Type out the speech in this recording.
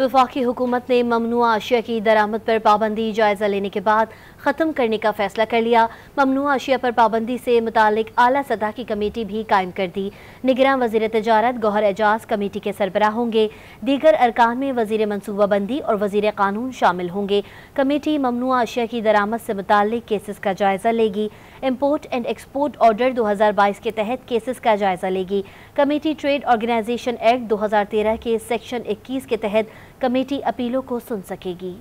वफाकी हुकूमत ने ममनुआ अशिया की दरामद पर पाबंदी जायज़ा लेने के बाद ख़त्म करने का फैसला कर लिया ममनुआ अशिया पर पाबंदी से मुतल अली सतह की कमेटी भी कायम कर दी निगरान वजीर तजारत गौहर एजाज कमेटी के सरबरा होंगे दीगर अरकान में वजीर मनसूबाबंदी और वजीर कानून शामिल होंगे कमेटी ममनुआ अशिया की दरामद से मुतल केसेस का जायज़ा लेगी इम्पोर्ट एंड एक्सपोर्ट ऑर्डर दो हज़ार बाईस के तहत केसेस का जायज़ा लेगी कमेटी ट्रेड ऑर्गेनाइजेशन एक्ट दो हज़ार तेरह के सेक्शन इक्कीस के तहत कमेटी अपीलों को सुन सकेगी